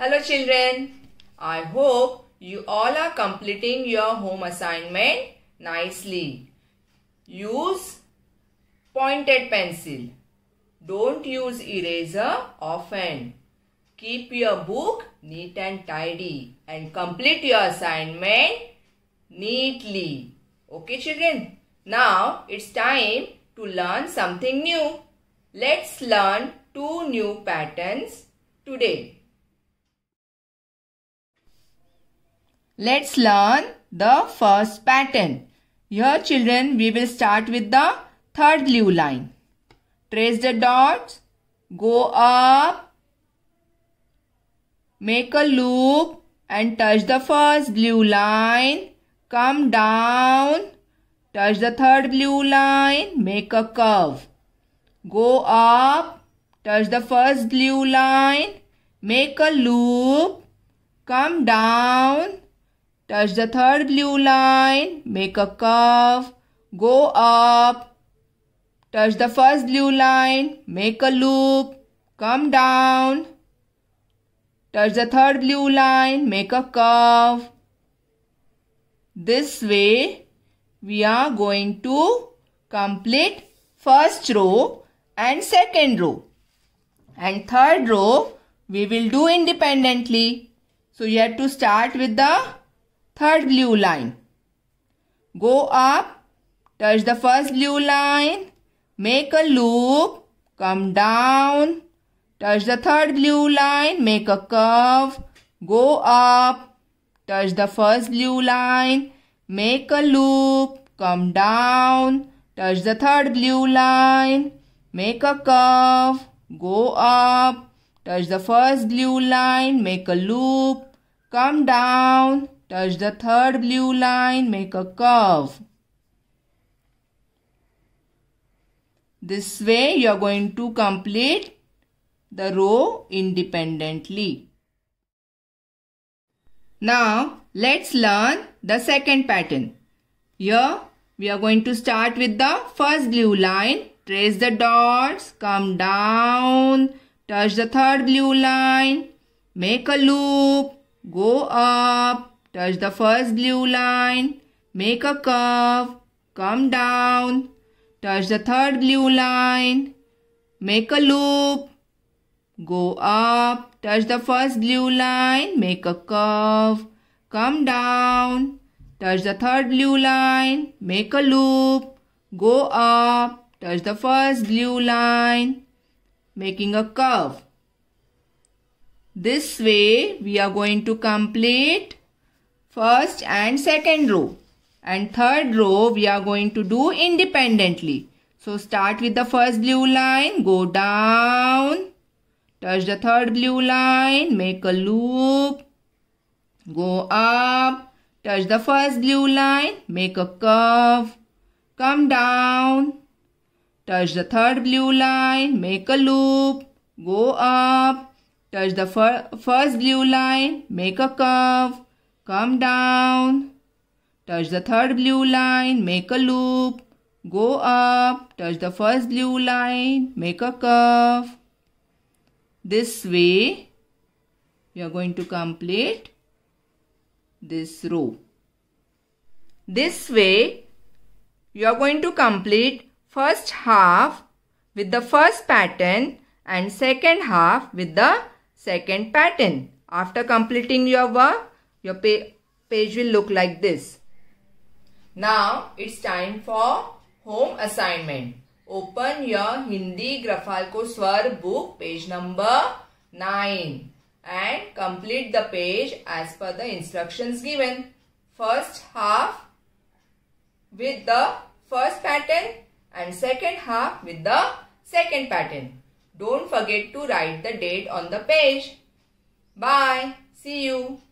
Hello children, I hope you all are completing your home assignment nicely. Use pointed pencil. Don't use eraser often. Keep your book neat and tidy and complete your assignment neatly. Okay children, now it's time to learn something new. Let's learn two new patterns today. Let's learn the first pattern. Here children, we will start with the third blue line. Trace the dots, go up, make a loop and touch the first blue line, come down, touch the third blue line, make a curve. Go up, touch the first blue line, make a loop, come down, touch the third blue line, make a curve, go up, touch the first blue line, make a loop, come down, touch the third blue line, make a curve. This way we are going to complete first row and second row. And third row we will do independently. So you have to start with the third blue line. Go up, touch the first blue line, make a loop, come down, touch the third blue line, make a curve, go up, touch the first blue line, make a loop, come down, touch the third blue line, make a curve, go up, touch the first blue line, make a loop, come down, Touch the third blue line, make a curve. This way you are going to complete the row independently. Now let's learn the second pattern. Here we are going to start with the first blue line. Trace the dots, come down, touch the third blue line, make a loop, go up, Touch the first blue line. Make a curve. Come down. Touch the third blue line. Make a loop. Go up. Touch the first blue line. Make a curve. Come down. Touch the third blue line. Make a loop. Go up. Touch the first blue line. Making a curve. This way we are going to complete first and second row and third row we are going to do independently. So start with the first blue line, go down, touch the third blue line, make a loop, go up, touch the first blue line, make a curve, come down, touch the third blue line, make a loop, go up, touch the fir first blue line, make a curve, Come down. Touch the third blue line, make a loop. Go up, touch the first blue line, make a curve. This way, you are going to complete this row. This way, you are going to complete first half with the first pattern and second half with the second pattern. After completing your work, your pa page will look like this. Now it's time for home assignment. Open your Hindi Grafalco Swar book page number 9 and complete the page as per the instructions given. First half with the first pattern and second half with the second pattern. Don't forget to write the date on the page. Bye. See you.